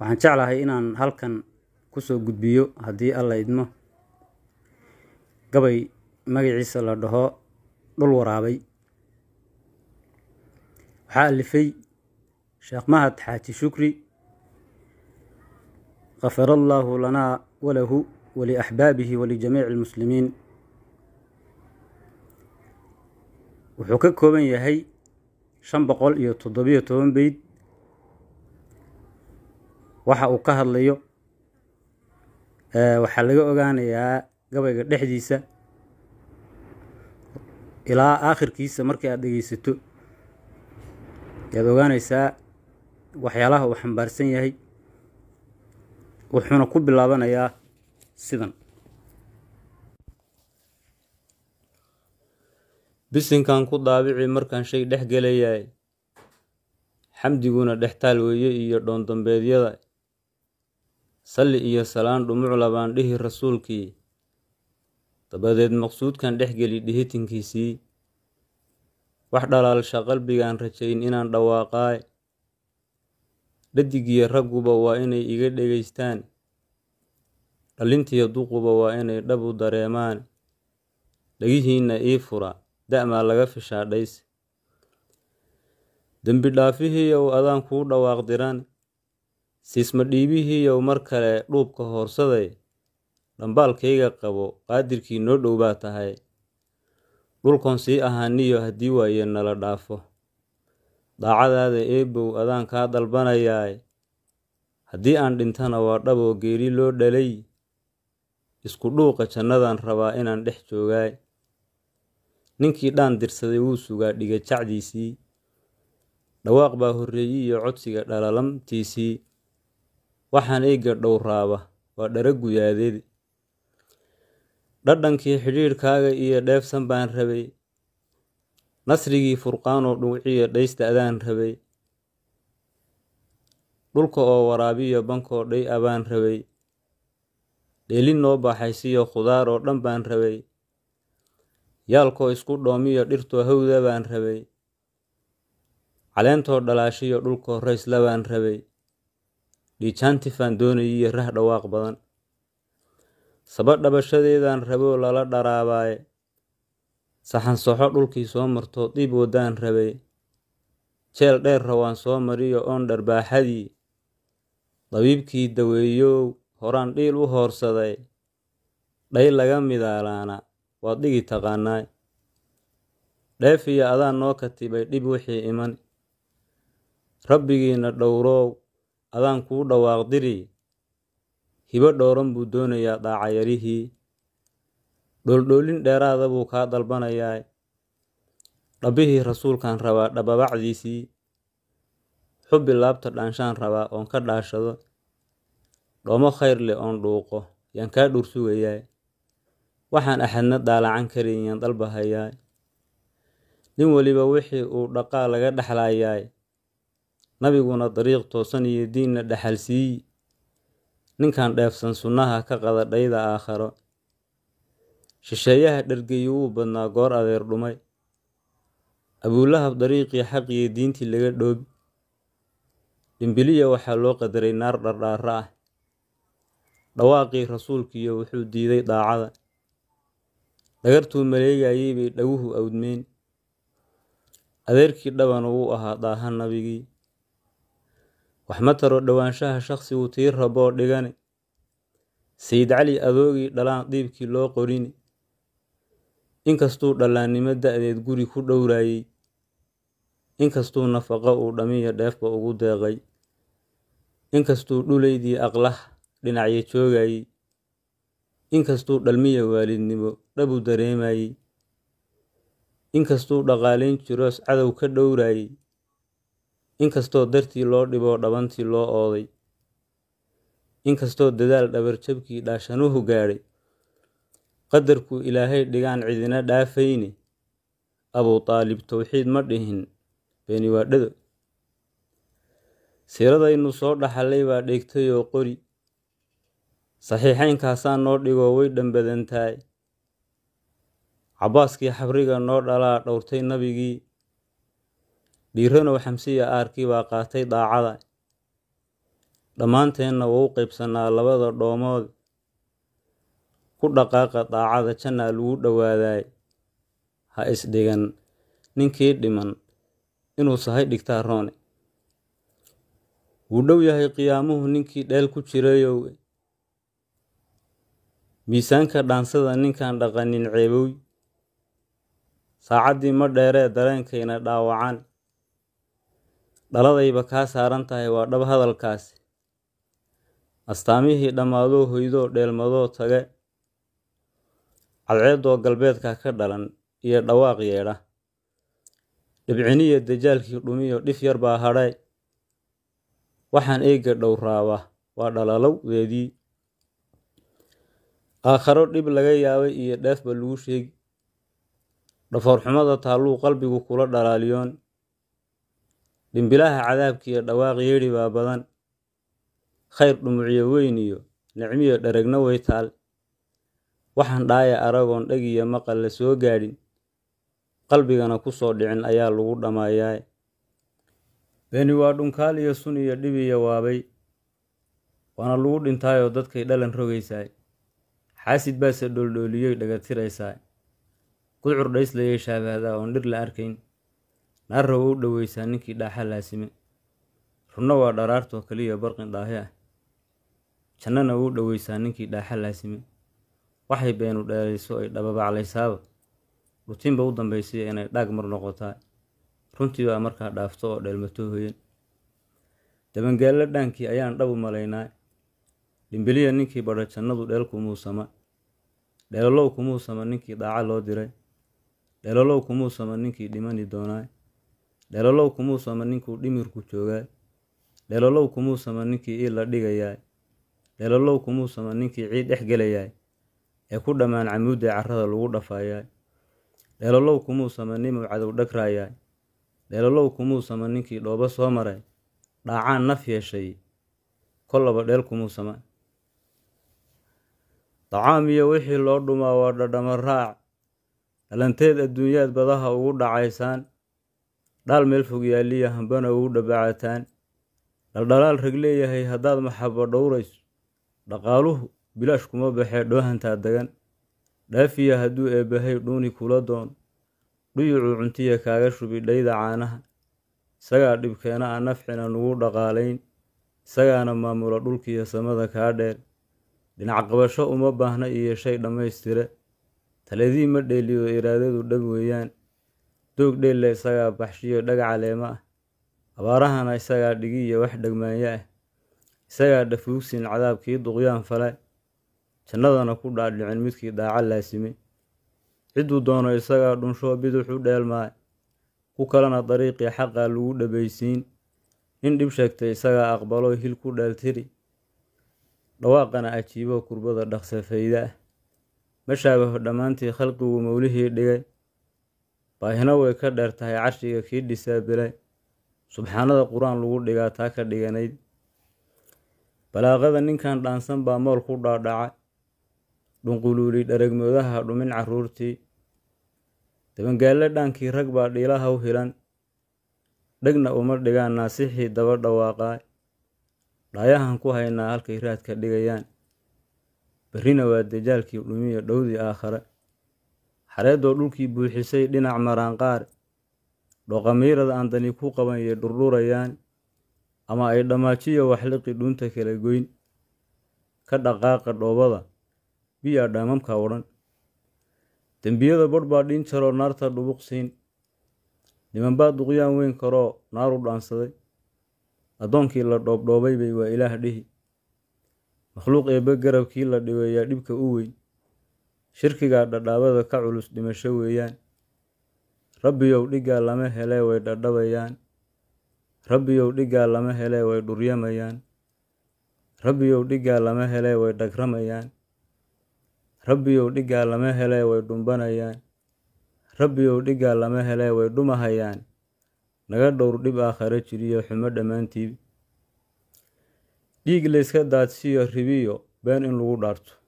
waxaan jeclahay inaan halkan ku soo gudbiyo haddii alla idmo gabay magaciisa la dhaho dhul waraabay waxaa alifay sheekh mahad xaaji shukri kafara allaahu lanaa walahu waliaxbaabihi walijamiici almuslimiin wuxuu ka kooban yahay shan boqol iyo toddobiyo toban beyd waxa uu ka hadlayo eh, waxaa laga ogaanayaa gabayga dhexdiisa ilaa aakhirkiisa markii aad dhegeysato ayaad ogaanaysaa waxyaalaha uu xambaarsan yahay wuxuuna ku bilaabanayaa sidan bisinkan ku daabici markaan shay dhex gelayaay xamdiguna dhextaal weeye iyo dhoondambeedyada salli iyo salaan dhumucla baan dhihi rasuulkii dabadeed maqsuudkan dhex geli dhihitinkiisii wax dhalaalsha qalbigaan rajayn inaan dhawaaqaay dhadigiyo ragguba waa inay iga dhegaystaan dhallintiyo duquba waa inay dhabu dareemaan dhagihiinna ii fura da'maa laga fishaa dhays dembi dhaafihii ou adaan kuu dhawaaq diran siisma dhiibihiiyow mar kale dhuubka hoorsaday dhambaalkayga qabo qaadirkii noo dhow baa tahay dhulkan sii ahaaniyo haddii waaye nala dhaafo daacadaada eebow adaan kaa dalbanayaay haddii aan dhintana waa dhaboo geeri loo dhalay isku dhuuqa jannadaan rabaa inaan dhex joogaay ninkii dhaan dirsaday wuu sugaa dhiga jacdiisii dhawaaq baa horreeyiyo codsiga dhalalamtiisii waxaan eyga dhowraaba waa dhara dharaguyadeed dhadhankii xidhiirkaaga iyo dheefsan baan rabay nasrigii furqaanoo dhuuciya dhaysta adaan rabay dhulka oo waraabiyo bankoo dhay abaan rabay dheelin noo baaxaysiyo khudaar oo dhan baan rabay yaalkoo isku dhoomiyo dhirtoo hawda baan rabay caleentoo dhalaashiyo dhulkoo raysla baan rabay dhiijaantifaan doonayiyo rah dhawaaq badan saba dhabashadeedaan rabo lala dharaabaaye saxan soxo dhulkii soo martoo diib waddaan rabay jeel dheer rawaan soo mariyo oon dharbaaxadii dabiibkii daweeyow horaan dhiil u hoorsaday dhay laga midaalaana waad dhigi taqaanaay dheefiya adaan noo katibay dhib wixii iman rabbigiina dhowrow adaan kuu dhawaaq diri hibo dhooran buu doonayaa daacayarihii dhooldhoolin dheeraada buu kaa dalbanayaa dhabbihii rasuulkan rabaa dhababacdiisii xubbi laabta dhaanshaan rabaa oon ka dhaashado dhoomo khayr leh oon dhuuqo yaan kaa dhuur sugayaa waxaan axadna daalacan karayn yaan dalbahayaa nin weliba wixii uu dhaqaa laga dhexlaayaay nabiguna dariiq toosan iyo diinna dhaxal siiyi ninkan dheefsan sunnaha ka qada dhayda aakharo shisheeyaha dhargeeyi wuu badnaa goor adeer dhumay abuulahab dariiqii xaqiyo diintii laga dhoobi dhimbiliya waxaa loo qadaray naar dhardhaaro ah dhawaaqii rasuulkiiyo wuxuu diiday daacada dhagartuu maleegayay bay dhawuhu awdmeen adeerkii dhabana wuu ahaa daahan nabigii wax ma taro dhowaanshaha shakhsigu tii raboo dhigane sayid cali adoogii dhalaan diibkii loo qorine inkastuu dhallaannimo da'deed guri ku dhowraayey inkastuu nafaqo uu dhamiyo dheefba ugu deeqay inkastuu dhulaydii aqlah dhinacyo joogayey inkastuu dhalmiya waalidnimo dhabu dareemayey inkastuu dhaqaalayn jiroos cadow ka dhowraayey inkastoo dartii loo dhibo dhabantii loo ooday inkastoo dadaal dhabarjabkii dhaashanuhu gaadhay qadarkuu ilaahay dhigaan cidina dhaafayne abuu taalib towxiid ma dhihin beeni waa dhado siiradaynu soo dhaxalay baa dheegtayoo qori saxiixaynkaasaan noo dhigoo way dhambadantaay cabaaskii xabriga noo dhalaa dhowrtay nabigii dhiiranow xamsiya aarkii baa qaatay daacada dhammaanteenna wou qaybsanaa labada dhoomood ku dhaqaaqa daacada jannaa lagu dhowaadaay ha isdhigan ninkii dhiman inuu sahay dhigtaa roone wuu dhow yahay qiyaamuhu ninkii dheel ku jirayow miisaanka dhaansada ninkaan dhaqanin ceebowy saacaddii ma dheeree dareenkayna dhaawacan dhaladayba kaa saaran tahay waa dhab hadalkaasi astaamihii dhammaadoo hoydoo dheelmadoo tage cadceedoo galbeedka ka dhalan iyo dhawaaq yeedha dhibciniya dajaalkii dhumiyo dhif yar baa hadhay waxaan eega dhowraaba waa dhalalow weedii aakharo dhib laga yaabay iyo dheefba lagu sheegi dhafoorxumada taalluu qalbigu kula dhalaaliyoon dhimbilaha iyo dhawaaq yeedhi baa badan khayr dhumucyo weyn iyo nicmiyo dharagna way taal waxaan dhaaya aragoon dheg iyo maqal la soo gaadhin qalbigana ku soo dhicin ayaa lagu dhammaayaay beni waa dhunkaal iyo sun iyo dhib iyo waabay waana lagu dhintaayoo dadkay dhalan rogaysaay xaasid baase dhooldhooliyoy dhaga tiraysaa qudcur dhayslaye shaabahdaa oon dhir la arkayn Naarrow waa u dhaweysaa ninkii dhaaxa laasime, runna waa dharaartoo keliya barqin dhaahi ah. Jannana wuu dhaweysaa ninkii dhaaxa laasime, waxay beenu dheelayso ay dhababaclaysaaba, dhuntinba u dambaysay inay dhaag mar noqotaa, runtii baa markaa dhaafto oo dheelmato hooyan. Dabangaalle dhaankii ayaan dhab u malaynaa dhimbiliya ninkii badha jannadu dheel kumuu sama, dheelalow kumuu sama ninkii daaca loo diray, dheelolow kumuu sama ninkii dhimani doonaa dheelow kumuu sama ninkuu dhimirku joogaa dheelolow kumuu sama ninkii ii la dhigayaa dheelolow kumuu sama ninkii ciid dhex gelayaa ee ku dhammaan camuudee carrada lagu dhafayaa dheelolow kumuu sama nimuu cadow dhagraayaa dheelolow kumuu sama ninkii dhoobo soo maray dhaacaan naf yeeshay kolaba dheel kumuu sama dacaam iyo wixii loo dhumaa waa dhadhama raac dhalanteed adduunyaad badaha ugu dhacaysaan dhaal meel fog yaalliya hambana ugu dhabacataan dhaldhalaal rag leeyahay haddaad maxaba dhowrayso dhaqaaluhu bilaash kuma baxee dhoohantaa dagan dhaafiya hadduu eebbahay dhuuni kula doon dhuyucuu cuntiya kaaga shubi dhayda caanaha isagaa dhibkeena aan nafcina nugu dhaqaalayn isagaana maamula dhulkiiyo samada kaa dheer dhinac qabasho uma baahna iyo shay dhammaystire taladii ma dheeliyo iraadadu dhab weeyaan doog dhelle isagaa baxshiyo dhag caleemo ah abaarahana isagaa dhigi iyo wax dhegmaanyo ah isagaa dhafuugsin cadaabkii duqyaan fale jannadana ku dhaadhicin midkii daaca laasimay cidduu doono isagaa dhunsho biduxu dheelmaa ku kalena dariiqii xaqaa lagu dhabaysiin nin dhib sheegtay isagaa aqbalo hil ku dheeltiri dhawaaqana ajiibo kurbada dhaqsafayda ah ma shaabaho dhammaantii khalqiguu mawlihii dhigay baahina way ka dheer tahay carshiga kii dhisaa bile subxaanada qur-aan lagu dhigaa taa ka dhiganayd balaaqada ninkan dhaansan baa mool ku dhaadhaca dhunquluuli dharagmoodaha dhumin caruurtii dabangaalle dhaankii rag baa dhiilaha u hilan dhegna uma dhigaan naasixii daba dhawaaqaa dhaayahan ku haynaa halkay raadka dhigayaan berrina waa dajaalkii dhumiya dhowdii aakhare xareedoo dhulkii buuxisay dhinac maraanqaar dhoqamiirada aan dani ku qaban yay dhurdhurayaan ama ay dhammaajiyo waxliqi dhuunta kala goyn ka dhaqaaqa dhoobada biyaa dhaamamka odhan dembiyada badh baa dhiin jaroo naarta dhubuq siin nimanbaa duqyaan weyn karoo naar u dhaansaday addoonkii la dhoobdhoobay bay waa ilaah dhihi makhluuq eebbe garabkii la dhibeeyaa dhibka u weyn Shirkigaa dhadhaabada ka culus dhimasho weeyaan. Rabbiyow dhiggaa lama helee way dhadhabayaan. Rabbiyow dhigaa lama helee way dhuryamayaan. Rabbiyow dhiggaa lama helee way dhagramayaan. Rabbiyow dhiggaa lama helee way dhumbanayaan. Rabbiyow dhiggaa lama helee way dhumahayaan. Naga dhowr dhib aakhare jiriyo xumo dhammaantiib. Dhiig layska daadsiyo ribiyo been in lagu dhaarto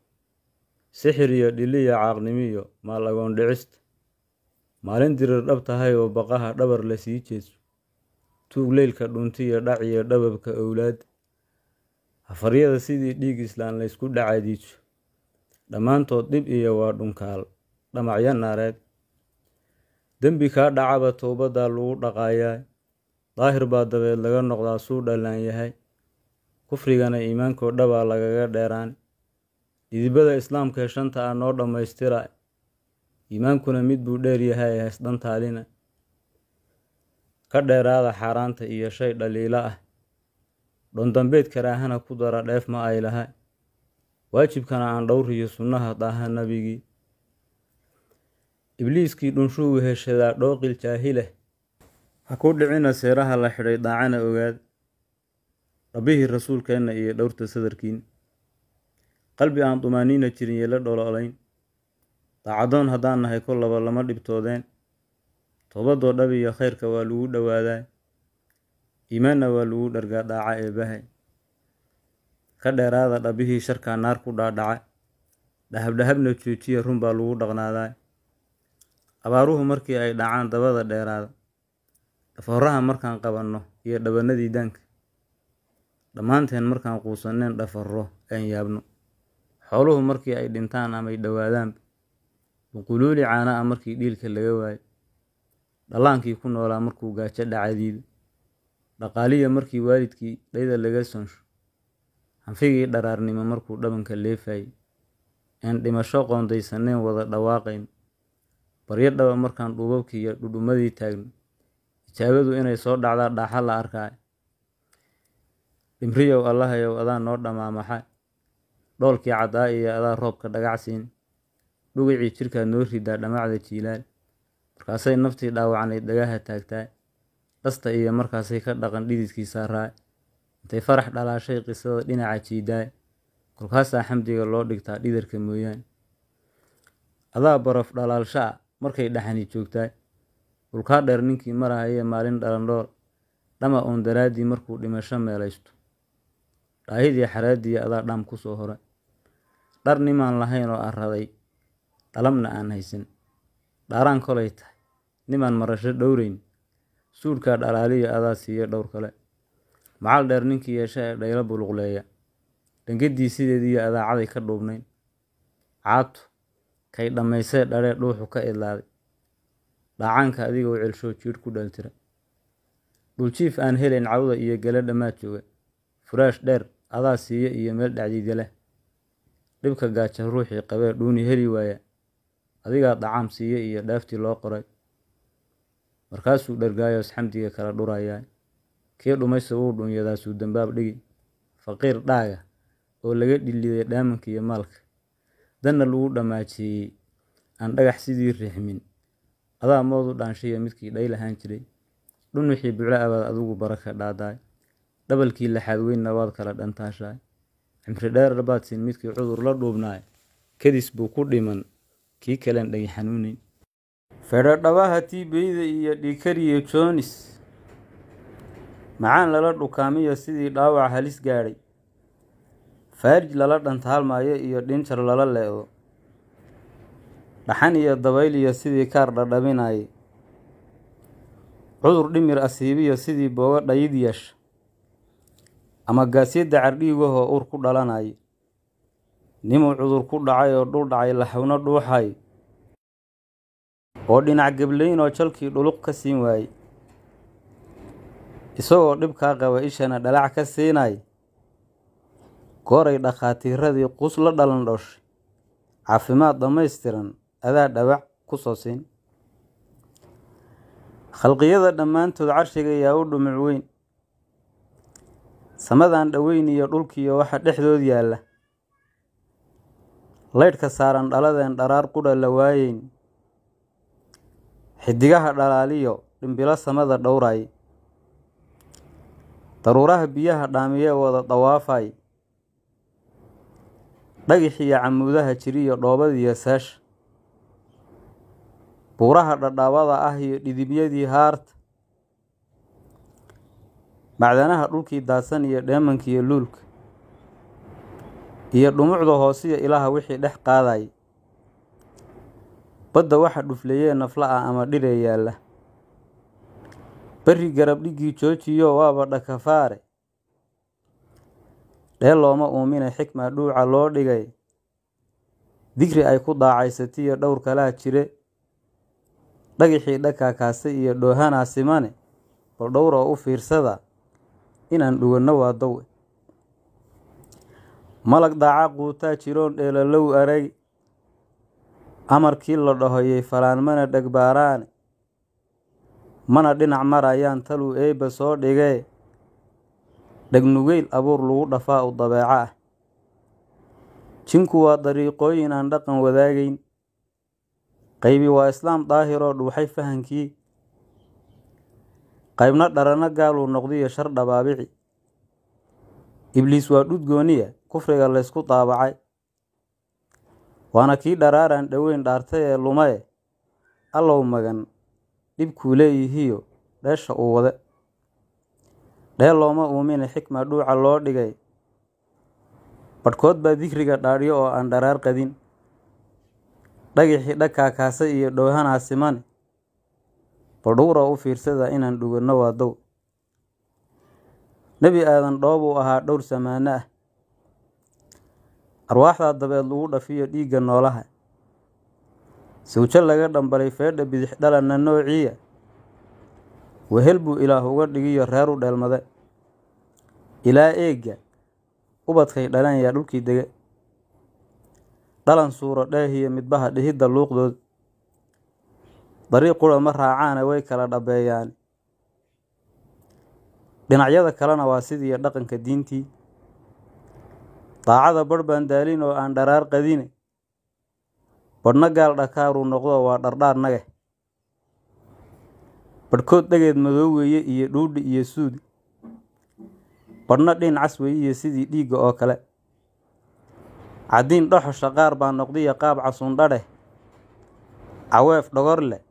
sixir iyo dhili iyo caaqnimiyo maal agoon dhicista maalin dirir dhab tahay oo baqaha dhabar la sii jeedso tuug leylka dhuntiyo dhaciyo dhababka owlaada hafaryada sidii dhiig islaan laysku dhacadiijo dhammaantood dhib iyo waa dhunkaal dhamacyo naareed dembi kaa dhacaba towbaddaa lagu dhaqaayaa daahir baa dabeed laga noqdaa suu dhallaan yahay kufrigana iimaankoo dhabaa lagaga dheeraan idibada islaamka shanta a noo dhammaystira iimaankuna mid buu dheer yahay heesdhantaalina ka dheeraada xaaraanta iyo shay dhaliilo ah dhondambeed karaahana ku dara dheef ma ay laha waajibkana aan dhowriyo sunnaha daaha nabigii ibliiskii dhunshuhu heshadaa dhooqil jaahileh ha ku dhicina seeraha la xidhay daacana ogaad dhabbihii rasuulkeenna iyo dhowrta sadarkiin qalbi aan dumaaniina jirin yeela dhooloolayn daacadoon haddaan nahay kol laba lama dhibtoodeen toobadoo iyo khayrka waa lagu dhowaadaa iimaanna waa lagu dhargaa dhaaca eebbahay ka dheeraada dhabbihii sharkaa naar ku dhaadhaca dhahabdhahabna joojiya run baa lagu dhaqnaadaa abaaruhu markii ay dhacaan dabada dheeraada dhaforaha markaan qabanno iyo dhabannadii daanka dhammaanteen markaan quusanneen dhafarro aan yaabno Xooluhu markii ay dhintaan ama ay dhaawacmaanba, nuqululi caanaha ah markii dhiilka laga waayo, dhallaankii ku noolaa markuu gaajo dhacadiido dhaqaaliya markii waalidkii dhayda laga sonsho hanfigii dharaarnimo markuu dhabanka leefayay, aan dhimasho qoondaysaneyn wada dhawaaqayno, baryo dhaba markaan dhuubabkii iyo dhudhumadii taagno, ijaabadu inay soo dhacdaa dhaaxa la arkaayo, dhimriyow Allahayow adaan noo dhammaamaxay dhoolkii caddaa iyo adaa roobka dhagacsiin dhugacii jidhkaa noo ridaa dhammaacda jiilaal markaasay naftii dhaawacnay dagaha taagtaa dhasta iyo markaasay ka dhaqan dhididkii saaraa intay farax dhalaashay qisada dhinaca jiidaa kolkaasaa xamdiga loo dhigtaa dhidarka mooyaan adaa baraf dhalaalshaa markay dhaxani joogtaa dhulkaa dheer ninkii marahaya maalin dhalandhool dhama uun daraaddii markuu dhimasho meelaysto Dhaahidii xaraadii adaa dhaam ku soo hore. Dhar nimaan lahayn oo aan raday, aan haysan. Dhaaraan kolay tahay, nimaan marasho dhowreyn. Suudhkaa dhalaaliyo adaa siiya dhowr kale. Macal dheer ninkii yeesha ee dhaylo buluqleeya. Dhangadii sideediiyo adaacaday ka dhuubnayn. caatu kay dhammaysay dharee dhuuxu ka idlaaday. Dhaacanka adigoo celsho jiirh ku dhaaltira dhuljiif aan helayn cawda iyo gale dhammaad jooga. Furaash dheer adaa siiya iyo meel dhacdiida leh dhibka gaaja ruuxii qabee dhuuni heli waaya adigaa dhacaam siiya iyo dhaaftii loo qoray markaasuu dhargaayoos xamdiga kala dhurayaa kii dhumaysa wuu dhunyadaasuu dambaab dhigi faqiir dhaaga oo laga dhiliday dhaamanka iyo maalka danna lagu dhammaajiiyey aan dhagax sidii riixmin adaa moodu dhaanshiya midkii dhay dhaylahaan jiray dhun wixii bucla abaad adugu baraka dhaadaay Dhabalkii lixaad weynna waad kala dhantaashay. Cimri dheer baad siin midkii cudur la dhuubnaay Kadis buu ku dhiman kii kalen dhagi xanuunin. Fedha-dhabaha tiibeyda iyo dhiig Joonis macaan lala dhukaamiyo sidii dhaawac halis gaadhay. Faarij lala dhantaalmaayo iyo dhinjar lala leedo. Dhaxan iyo dabayliyo sidii kaar dhadhaminaaye. Cudur dhimir asiibiyo sidii booga dhayid yeesha ama gaasyada cardhiigahoo ur ku dhalanay nimuu cudur ku dhacay oo dhul dhacay laxawno dhuuxay oo dhinac geblaynoo jalkii dhuluq ka siin waayey isagoo dhibkaa qaba ishana dhalac ka siinay gooray dhakhaatiiradii qus la dhalan dhoosh caafimaad dhammaystiran adaa dhabac ku soo siin khalqiyada dhammaantood carshiga yaa u dhumuc weyn samadan dhaweyn iyo dhulkiiyo waxa dhexdood yaalla laydhka saaran dhaladeen dharaar qudha la waayeyn xidigaha dhalaaliyo dhimbilo samada dhowraay daruuraha biyaha dhaamiyee wada dawaafay dhagix iyo camuudaha jiriyo dhoobadiiyo seesha buuraha dhadhaabada ah iyo dhidibyadii haarta macdanaha dhulkii daadsan iyo dheemanka iyo luulka iyo dhumucda hoosiya ilaaha wixii dhex qaadayay badda waxa dhufleeyee nafla ah ama dhiree yaalla berri garabdhiggii joojiyo waaba dhakafaare dhee looma uumina xikma dhuuca loo dhigay digri ay ku daacaysatiyo dhowr kalaa jire dhagixii dhakaakaasay iyo dhoohanaa simane bal dhowr oo u fiirsada inaan dhuganno waa dawe malag daaca quutaa jiroon low arag amarkii la dhahoyay falaan mana dhegbaaraane mana dhinac marayaan taluu eebba soo dhigee dhegnugeyl abuur lagu dhafaa u dabeeco ah jinku waa dariiqooyin aan dhaqan wadaagayn qaybi waa islaam daahiroo dhuuxay fahankii Qaybna dharana gaaluu uu noqdiyo shar dhabaabici Ibliis waa dhud gooniya kufriga laysku daabacay. Waana kii dharaaran dhaweyn dhaartay ee lumaye allow magan dhibkuu leeyihiyo dheesha uu wade. Dhee looma uumine xikma dhuuca loo dhigay. Badhkood baa dikriga dhaadhyo oo aan dharaar qadin. Dhagixii dhag iyo dhoohana simane. Badhuura u fiirsada inaan dhuganno waa dow nebi aadan dhoobuu ahaa dhowr samaano ah arwaaxdaa dabeed lagu dhafiyo dhiigga noolaha sawjo laga dhambalay feedha bidix dhalanna noociiya wehel buu ilaah uga dhigiyo reer u dheelmade ilaa eegga ubadkay dhalenayaa dhulkii dege dhalan suuro dheehiyo midbaha dhihidda luuqdood dariiq qura ma raacaane way kala dhabeeyaan dhinacyada kalena waa sidiiyo dhaqanka diintii daacada barh baan daalin oo aan dharaar qadine badhna gaal dhakaaruu noqdo waa dhardhaar nageh badhkood dhegeed madow weeye iyo dhuudhi iyo suudi badhna dhiin cas weyiyo sidii dhiigga oo kale cadiin dhaxosha qaar baa noqdiya qaab casuun caweef dhogor leh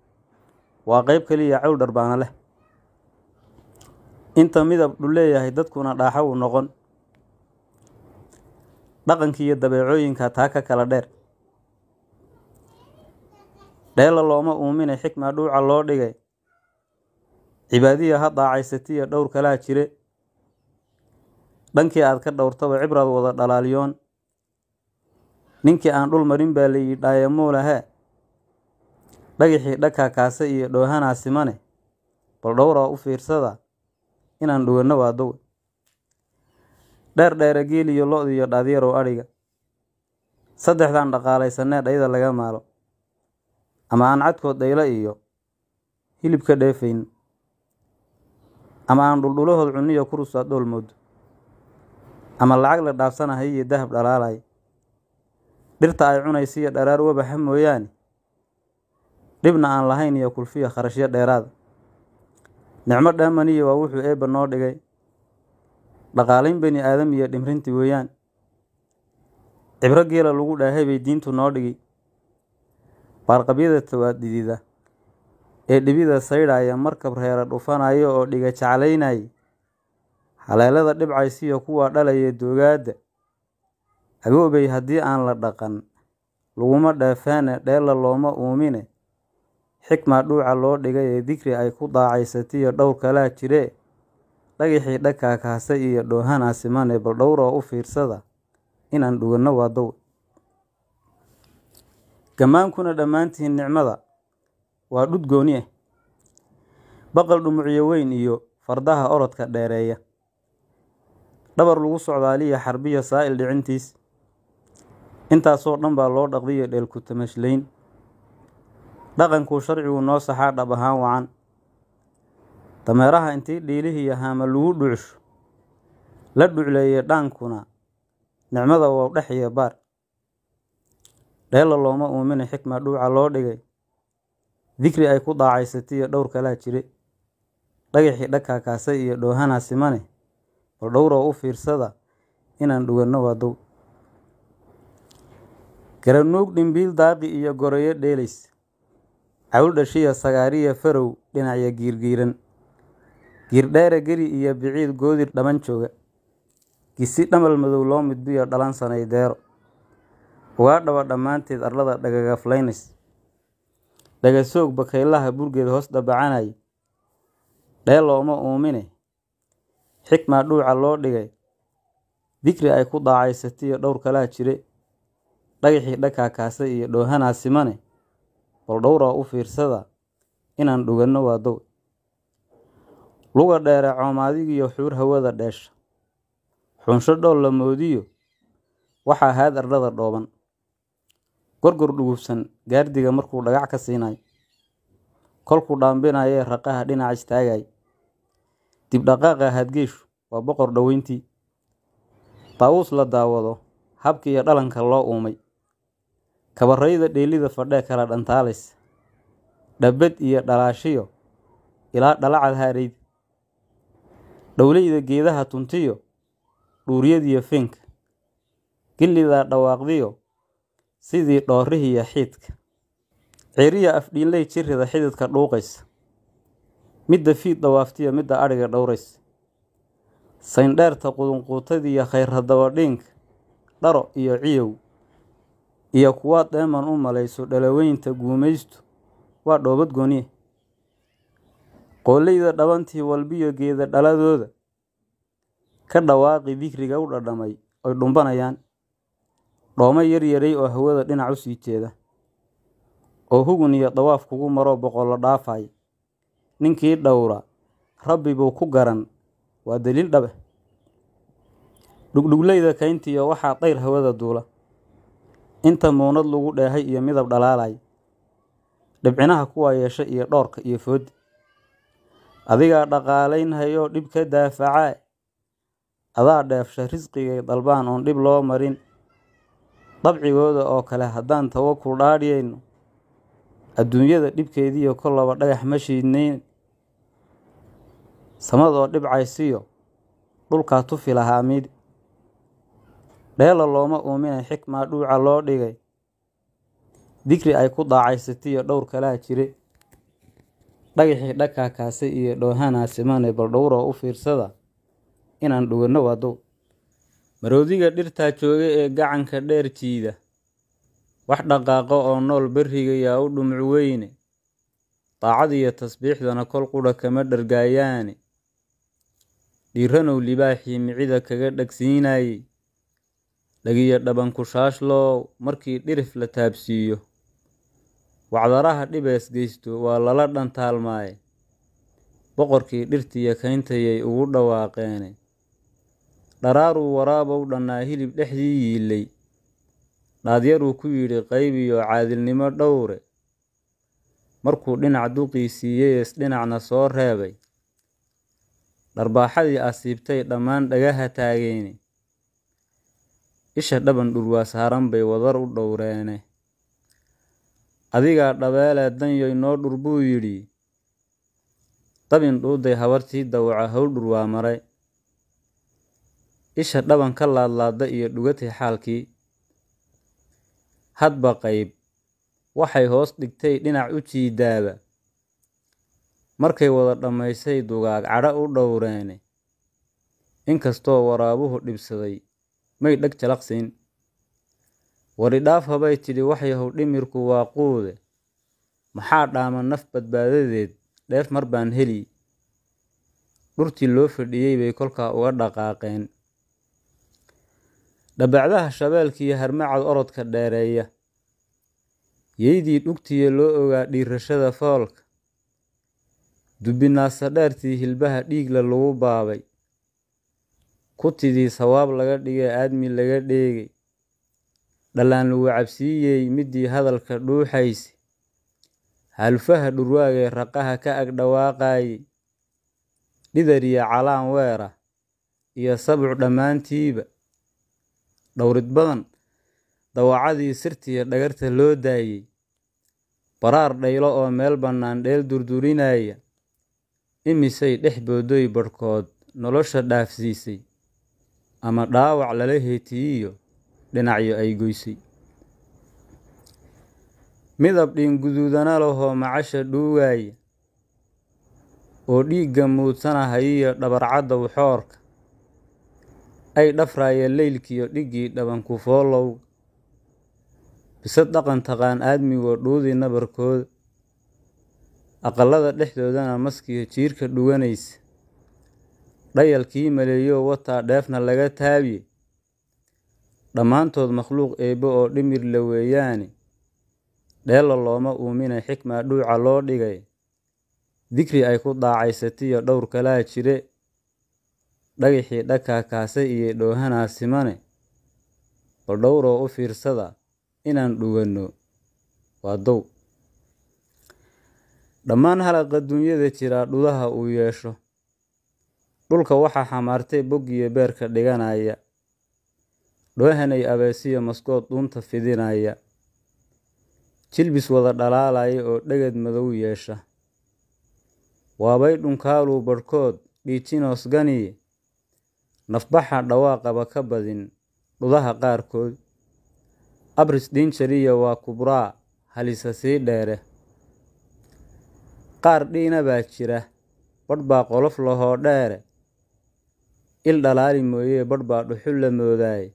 waa qayb keliya cawl dharbaana leh inta midab dhu leeyahay dadkuna dhaaxa uu noqon dhaqankii iyo dabeecooyinka taa ka kala dheer dheela looma uumina xikma dhuuca loo dhigay cibaadiya ha daacaysatiya dhowr kalaa jire dhankii aad ka dhowrtaba cibraad wada dhalaaliyoon ninkii aan dhul marin baa layihi dhaayamoolahee dhagixii dhaka kaase iyo doohanaasi mane, bal dhowr ah u fiirsada inaan dhuwanno waa dheer Dheerdheere geel iyo lo'd iyo dhaadheerow adhiga. Saddexdaan dhaqaalaysaneed dhayda laga maalo. Ama aan cadkood dhayla iyo hilibka dheefayn. Ama aan dhuldhulahood cunniyo kurus aad dhoolmood. Ama lacag la dhaafsanahay iyo dahab dhalaalay. Dhirta ay cunaysiiyo dharaar wabaxa mooyaane dhibna aan lahayn iyo kulfiya kharashyo dheeraada nicmo dhaamaniya waa wuxuu eebba noo dhigay dhaqaalayn bani aadam iyo dhimrinti weeyaan cibro geela lagu dhaahay bay diintu noo dhigi baarqabyada tawaadidida ee dhibida saydhaya markab reera dhufanayo oo dhiga jeclaynaya haleelada dhibcaysiyo kuwa dhalaya doogaadda agoobay haddii aan la dhaqan laguma dhaafaane dheella looma uumine dhuuca loo dhigay ee dikri ay ku daacaysatiyo dhowr kala jire dhagixi kaasa iyo doohan aasimane bal u fiirsada inaan dhuganno waa dow. gammaankuna dhammaantiin nicmada waa dhud gooni ah baqal dhumucyo weyn iyo fardaha orodka dheereeya dhabar lagu socdaaliya xarbiya saa'il dhicintiis intaasoo dhan baa loo dhaqdiyo dheel tamashlayn Dhaqankuu sharcigu noo saxaa dhab ahaan wacan. Dameeraha intii dhiilihii iyo haama lagu dhucusho, la dhucleeyay dhaankuna, nicmada wow dhex iyo baar. Dheelo looma uumine xikma dhuuca loo dhigay, dikri ay ku daacaysatay dhowr kalaa jire. Dhagaxii dhakaakaasay iyo dhoohanaa simane, bal dhowroo u fiirsada inaan dhuganno waa dow. Garanuug dhimbiil daaqi iyo gorayo dheelays cawl dhashiya sagaariya farow dhinacya giirgiiran giirdheere geri iyo biciid goodir dhaman jooga gisi dhamal madow loo midbiyo dhalan sanay deero ugaa dhaba dhammaanteed arlada dhagagaflaynays dhagasoog bakaylaha burgeed hoos dhabacanay dheelooma uumine xikmaa dhuuca loo dhigay dikri ay ku daacaysatiyo dhowr kalaa jire dhagaxii dhakaakaasay iyo dhoohanaasimane bal dhowraa ah u fiirsada inaan dhuganno waa dow luga dheere coomaadigiiyo xuur hawada dheesha xunsho dhool la moodiyo waxaa haad ardhada dhooban gorgor dhugubsan gaardiga markuu dhagac ka siinay kolkuu dhaambinayee raqaha dhinac istaagay dibdhaqaaqa haadgeeshu waa boqor dhoweyntii daawuus la daawado habka iyo dhalanka loo uumay Kabarayda dheelida fadhee kala dhantaalis. Dhabbed iyo dhalaashiyo ilaa dhalacad haareyd. Dhowleyda geedaha tuntiyo dhuuriyad iyo fiinka. Gillidaa dhawaaqdiyo sidii dhoorrihiya xiidka. ceeriya afdhiinley jirrida xididka dhuuqays. Midda fiid dhawaaftiyo midda adhiga dhowrays. Sayndheerta qudunquutadiya khayr haddaba dharo iyo ciyow iyo kuwaad dheeman u malayso dhalaweynta guumaystu waa dhoobad gooniye qoolleyda dhabantii walbiyo geeda dhaladooda ka dhawaaqi dikriga u dhadhamay oy dhumbanayaan dhooma yaray oo hawada dhinac u sii jeeda oo hugun iyo dawaaf kugu maroo boqollo dhaafay ninkii dhowra rabbi buu ku garan waa daliil dhabe dhugdhugleyda kayntiiyo waxaa dayr hawada duula inta muunad lagu dheehay iyo midab dhalaalay dhibcinaha kuwaa yeesha iyo dhoorka iyo foodda adigaa dhaqaalayn dhaqaalaynhayoo dhib ka daafacaa adaa dheefsha risqigay dalbaan oon dhib loo marin dabcigooda oo kale haddaan tawakul dhaadhiyayno adduunyada dhibkeediiyo kollaba dhagax ma shiidnayn samadoo dhibcaysiyo dhulkaa tufi lahaa miid dheela looma uuminay xikmaa dhuuca loo dhigay dikri ay ku daacaysatiyo dhowr kalaa jire dhagixii dhakaakaase iyo dhoohanaa simanay baldhowroo u fiirsada inaan dhuganno waadow maroodiga dhirtaa jooga ee gacanka dheer jiida wax dhaqaaqo oo nool berriga yaa u dhumuc weyne daacadiyo tasbiixdana kol qura kama dhargaayaane dhiiranow libaaxii micida kaga dhegsiinayey dhagiyo dhabanku shaashlow markii dhirif la taabsiiyo wacdaraha dhibees geysto waa lala dhantaalmaaye boqorkii dhirtiya kayntayay ugu dhawaaqeene dharaaruu waraabow dhannaa hilib dhexdii yiillay dhaadyaruu ku yidhi qaybiyo caadilnimo dhowre markuu dhinac duqii siiyeyees dhinacna soo reebay dharbaaxadii asiibtay dhammaan dhagaha taageene Isha dhaban dhul waa saaran bay wadar u dhowreene Adigaa dhabeelee danyoy noo dhur buu yidhi. Dabin dhuuday habartii dawaca hawl dhur waa maray. Isha dhaban ka laadlaada iyo dhugatay xaalkii. Hadba qayb. Waxay hoos dhigtay dhinac u jiidaaba. Markay wada dhammaysay dugaag cadha u dhowreene Inkastoo waraabuhu dhibsaday may dheg jalaqsiin waridhaafa bay habay tidhi waxyahow dhimirku waa quude maxaa dhaama naf badbaadadeed dheef mar baan heli dhurtii loo fadhiyey bay kolkaa uga dhaqaaqeen dhabacdaha shabeelkiiyo harmacad orodka dheereeya yeydii dhugtiya loo ogaa dhiirashada foolka dheertii hilbaha dhiigla lagu baabay ku tidhi sawaab laga dhige aadmi laga dheegay dhallaan lagu cabsiiyey midii hadalka dhuuxayse halfaha dhurwaagee raqaha ka ag dhawaaqaayey dhidariya calaan weera iyo sabuc dhammaantiiba dhowrid badan dawacadii sirtiya dhagarta loo daayey baraar dhaylo oo meel bannaan dheel durdurinaya imisay dhex boodoy barhkood nolosha dhaafsiisay ama dhaawac lala heetiyiyo dhinacyo ay goysay midab dhiin guduudana lahoo macasha dhuugaaya oo dhiigga muutana hayiyo dhabarcadda waxoorka ay dhafraayeen leylkiiyo dhiggii dhaban ku foolowga bisad dhaqan taqaan aadmigoo dhuudii nabarkooda aqallada dhexdoodana maskiyo jiirka dhuganaysa Dhayalkii maleeyo wataa dheefna laga taabiye. Dhammaantood makhluuq Eebbe oo dhimir la weeyaani Dheelo looma uumina xikmaa dhuuca loo dhigay. Dikri ay ku daacaysatiyo dhowr kalaa jire. Dhagixii kaase iyo dhoohanaa simane. Bal dhowroo u fiirsada inaan dhuganno Waa dow. Dhammaan halaqa duunyada jiraa dhudaha uu yeesho. Dhulka waxaa xamaartay boggiyo beerka dhiganaya, doohanay abaasiyo maskood dhuunta fidinaya. Jilbis wada dhalaalaya oo dhegad madow yeesha. Waabay dhunkaaluu badhkood dhiijinos ganii, nafbaxa dhawaaqaba ka badin dhudaha qaarkood. Abris dhiinjariya waa kubraa, halisa sii dheere. Qaar dhiina baa jira, badh baa qolof lahoo dheere. Il dhalaali mooyee badh baa dhuxul la moodaaye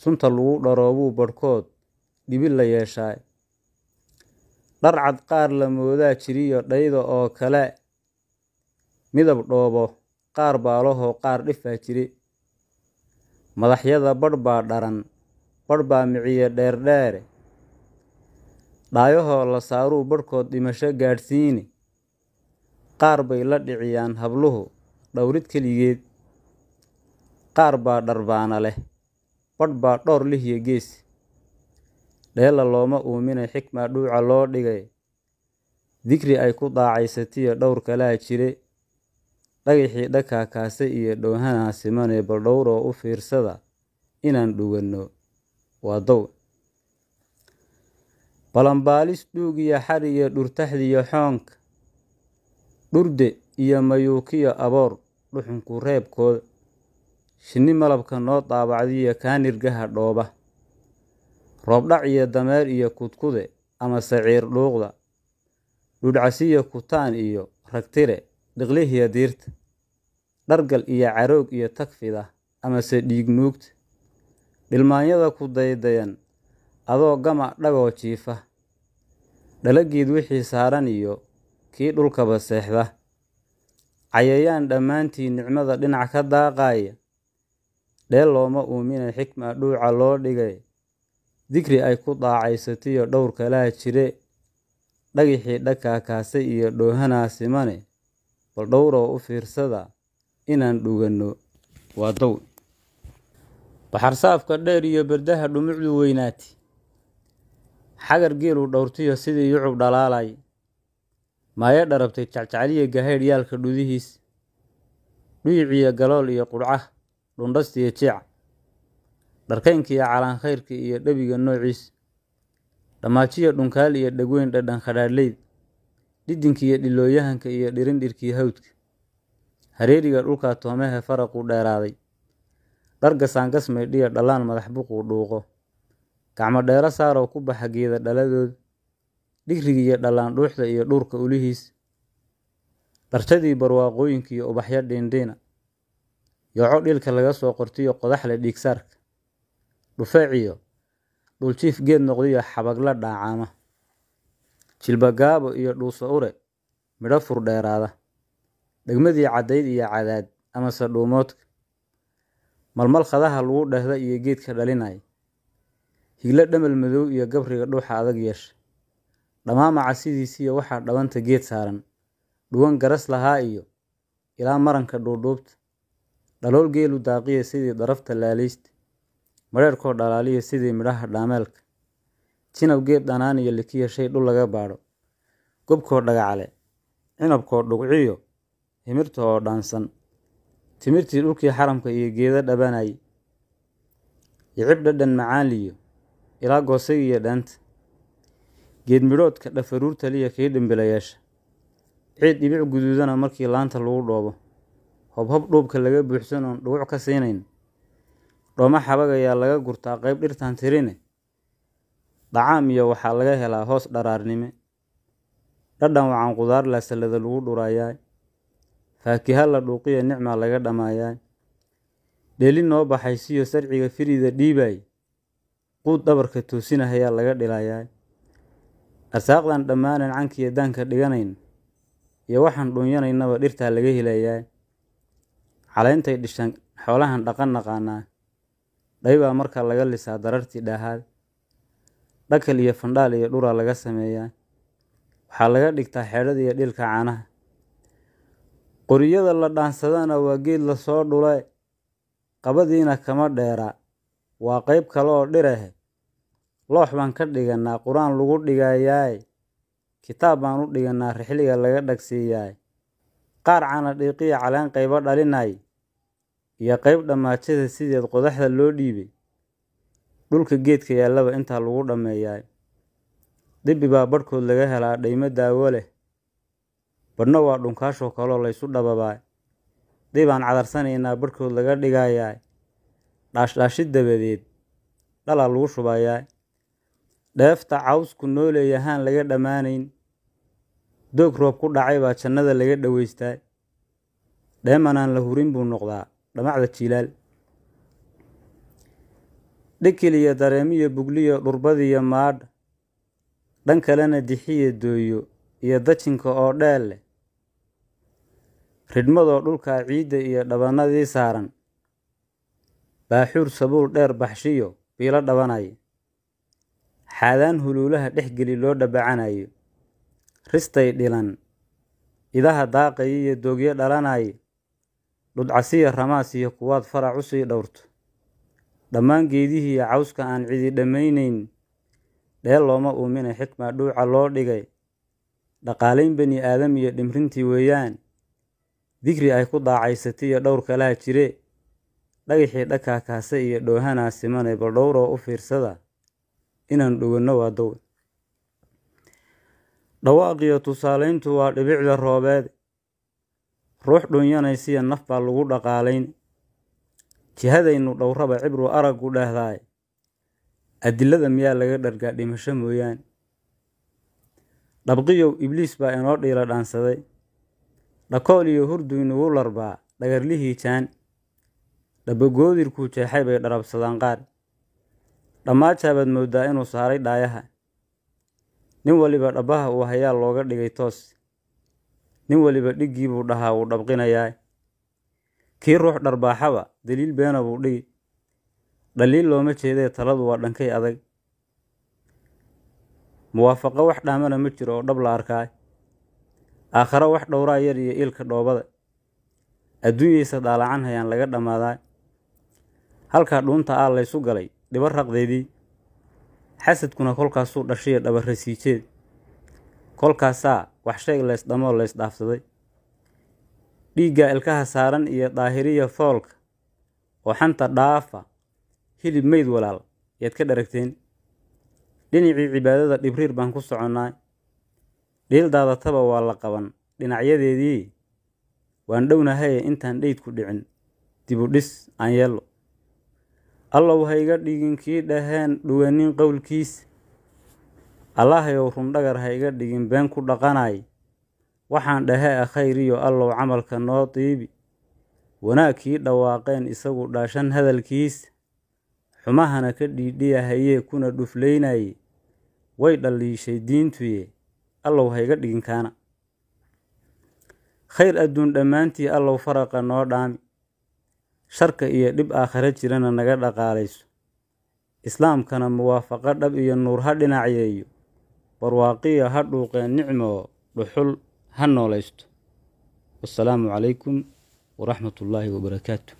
sunta lagu dharoobuu badhkood dhibi la yeeshaaye dharcad qaar la moodaa jiriyo dhayda oo kale midab dhoobo qaar baalahoo qaar dhifaa jire madaxyada badh baa dharan badh baa miciye dheerdheere dhaayahoo la saaruu badhkood dhimasho gaadhsiini qaar bay la dhiciyaan habluhu dhowrid keligeed qaar baa dharbaana leh badh baa dhowr lihiyo gees dheella looma uuminay xikmaa dhuuca loo dhigay dikri ay ku daacaysatiyo dhowr kalaa jire dhagixii dhakaakaase iyo dhowhanaa simanee baldhowroo u fiirsada inaan dhuganno waa dow balambaalis dhuug iyo xar iyo dhurtaxdiyo xoonka dhurde iyo mayuukiyo aboor dhuxunku reebkooda Shinni malabka noo daabacdiyo kaanirgaha dhooba. Roobdhac iyo dameer iyo kudkude ama saciir dhuuqda. Dhudhcasiyo kutaan iyo ragtire dhiqlihiya diirta. Dhargal iyo caroog iyo tag fida amase dhiig nuugta. Dhilmaanyada ku daydayan adoo gama dhagoo jiifa. Dhalagiid wixii saaran iyo kii dhulkaba seexda. Cayayaan dhammaantiin nicmada dhinac ka daaqaaya dheel looma uuminay xikma dhuuca loo dhigay dikri ay ku daacaysatiyo dhowr kalaa jire dhagixii dhakaakaasay iyo dhoohanaa simane bal dhowroo u fiirsada inaan dhuganno waa dow baxarsaafka dheer iyo berdaha dhumucdu weynaati xagar geeluu dhowrtiyo sidii yucub dhalaalay maayo dharabtay jacjacliya gahaydh yaalka dhudihiis dhuyiciyo galool iyo qudhca dhundhasta iyo jiica dharkaynka iyo iyo dhebiga noociis dhammaajiya dhunkaal iyo dhegweyn dhadhan khadhaadhleyd dhidinka iyo dhilooyahanka iyo dhirindhirkii hawdka hareeriga dhulkaa toomehe faraquu dheeraaday dhar gasaangas maydhiya dhallaan madax buquu dhuuqo gacmo dheero saaroo ku baxa geeda dhaladood dhigrigi dhallaan dhuuxda iyo dhuurka ulihiisa dhartadii barwaaqooyinkiiyo iyo ubaxyo dhiindhiina yooco dhilka laga soo qortiyo qodaxle dhiigsaarka dhufeeciyo dhuljiif geed noqdiyo xabagla dhaacaama jilbagaabo iyo dhuuso ure midho fur dheeraada dhegmadii cadayd iyo cadaad amase dhuumoodka malmal khadaha lagu dhehda iyo geedka dhalinaya higlo dhamal madow iyo gabriga dhuuxa adag yeesha dhammaamaca sidiisiiyo waxaa dhabanta geed saaran dhuwan garas lahaa iyo ilaa maranka dhuudhuubta Dalool geelu daaqiya sidii darafta laaliista mareerkoo dhalaaliya sidii midhaha dhaameelka, tinab geel dhanaaniya likiya shay dhul laga baadho, gobkoo dhagacale, cinabkoo dhugciyo, himirta oo dhaansan, timirtii dhulkii xaramka iyo geeda dhabanaaye, yicib dhadhan macaaliyo ilaa goosaga iyo dhaanta, geed midhoodka dhafaruurtaliya kii dhimbilayaasha, ciid dhibic guduudana markii laanta lagu dhoobo hobhob dhuubka laga buuxsan oon dhuguc ka siinayn xabag ayaa laga gurtaa qayb dhirtaan tirine dacaam iyo waxaa laga helaa hoos dharaarnime dhadhan wacan qudaar laasalada lagu dhurayaa faakiha la dhuuqiyo nicmaa laga dhamaayaa dheli noo baxaysiyo sarciga firida dhiibay quud dhabarka toosinahayaa laga dhilayaa arsaaqdan dhammaanan cankiiyo daanka dhiganayn iyo waxaan dhuunyanaynaba dhirtaa laga helayaa caleyntay dhashaan xoolahan dhaqan naqaanaa Dhaybaa markaa laga lisaa darartii dhahaad Dhakal iyo fandhaal iyo dhuraa laga sameeyaa. Waxaa laga dhigtaa xeedhada iyo dhilka caanaha. Qoriyada la dhaansadana waa geed la soo dhule. Qabadiina kama dheera. Waa qayb kale oo dhir ah. Loox baan ka dhiganaa qur-aan lagu dhigayaay. Kitaab baan u dhiganaa rixliga laga dhagsiiyaay. Qaar cana dhiiqiya caleen qaybo dhalinaay iyo qayb dhammaanteeda sideed qodaxda loo dhiibay dhulka geedka yaallaba intaa lagu dhammeeyaay dibi baa badhkood laga helaa dhaymo daawo leh badhna waa dhunkaashoo kaloo laysu dhababaa dibaan cadarsanaynaa badhkood laga dhaash dhaashdhaashid dabadeed dhalaa lagu shubayaa dheefta cawsku noole yahaan laga dhammaanayn doog roob ku dhacay baa jannada laga dhowaystaa dheemanaan la hurin buu noqdaa dhamacda jiilaal dhekil iyo dareemiyo bugliyo dhurbadiyo maadha dhan kalena dixiya dooyo iyo dajinka oo dheel leh ridhmadoo dhulkaa ciidda iyo dhabannadii saaran baaxuur sabuul dheer baxshiyo biilo dhabanaya xaadaan huluulaha dhex geli loo dhabacanayo ristay dhilan idaha iyo doogyo dhalanayo dhudcasiya ramaas iyo kuwaad farac u sii dhowrto dhammaan geedihii iyo cawska aan cidi dhammaynayn dheel looma uumina xikma dhuuca loo dhigay dhaqaalayn bani aadam iyo dhimrintii weeyaan dikri ay ku daacaysata iyo dhowr kalaha jire dhagaxii dhakaa kaase iyo dhoohanaa simanay bal dhowroo u fiirsada inaan dhuwanno waa dow dhawaaqiyo tusaalayntu waa dhibicda roobeed ruux dhunyanaysiya naf baa lagu dhaqaalayn jihadaynu dhowraba cibru araggu dhehdaay adilada miyaa laga dhargaa dhimasho mooyaan dhabqiyow ibliis baa inoo dhiila dhaansaday dhakool iyo hurduynugu larbaa dhagarlihii jaan dhabagoodirkuu jeexay bay dharabsadaan qaar dhammaaja baad mooddaa inuu saaray dhaayaha nin waliba dhabbaha uu hayaa looga dhigay toos nin weliba dhiggii buu dhahaa wuu dhabqinayaa kii ruux dharbaaxaba daliil beena buu dhigi dhaliil looma jeedee taladu waa dhankay adag muwaafaqo wax dhaamana ma jiro oo dhab la arkaay aakharo wax dhowraa yar iyo ilka dhoobada adduunyaysa dhaalacan hayaan laga dhammaadaa halkaa dhuunta aa laysu galay dhiba raqdeedii xasadkuna kolkaasuu dhashayo dhabarrasiijeed kolkaasaa wax sheeg laysdhamoo laysdhaafsaday dhiigga ilkaha saaran iyo daahiriya foolka oo xanta dhaafa hilib meyd walaal yaad ka dharagteen dhinacii cibaadada dhibriir baan ku soconnaa dhiil daadataba waa la qaban dhinacyadeedii waan dhownahaye intaan ku dhicin dibudhis aan yeello allow ha dhiginkii dhaheen dhuwanin qowlkiisa allaahayow rundhagar ha iga dhigin been ku dhaqanaay waxaan dhahe akhayriyo allow camalka noo diibi wanaagkii dhawaaqeen isagu dhaashan hadalkiisa xumahana ka dhiidhiyahayee kuna dhuflaynaye way dhalliishay diintuye allow ha iga dhigin kaana khayr adduun dhammaantii allow faraqa noo dhaami sharka iyo dhib aakhare jirana naga dhaqaalayso islaamkana muwaafaqo dhab iyo nuur ha dhinacyeeyo barwaaqiya ha dhuuqeen nicmo dhuxul ha noolaysto wasalaamu calaykum waraxmat ullaahi wabarakaatu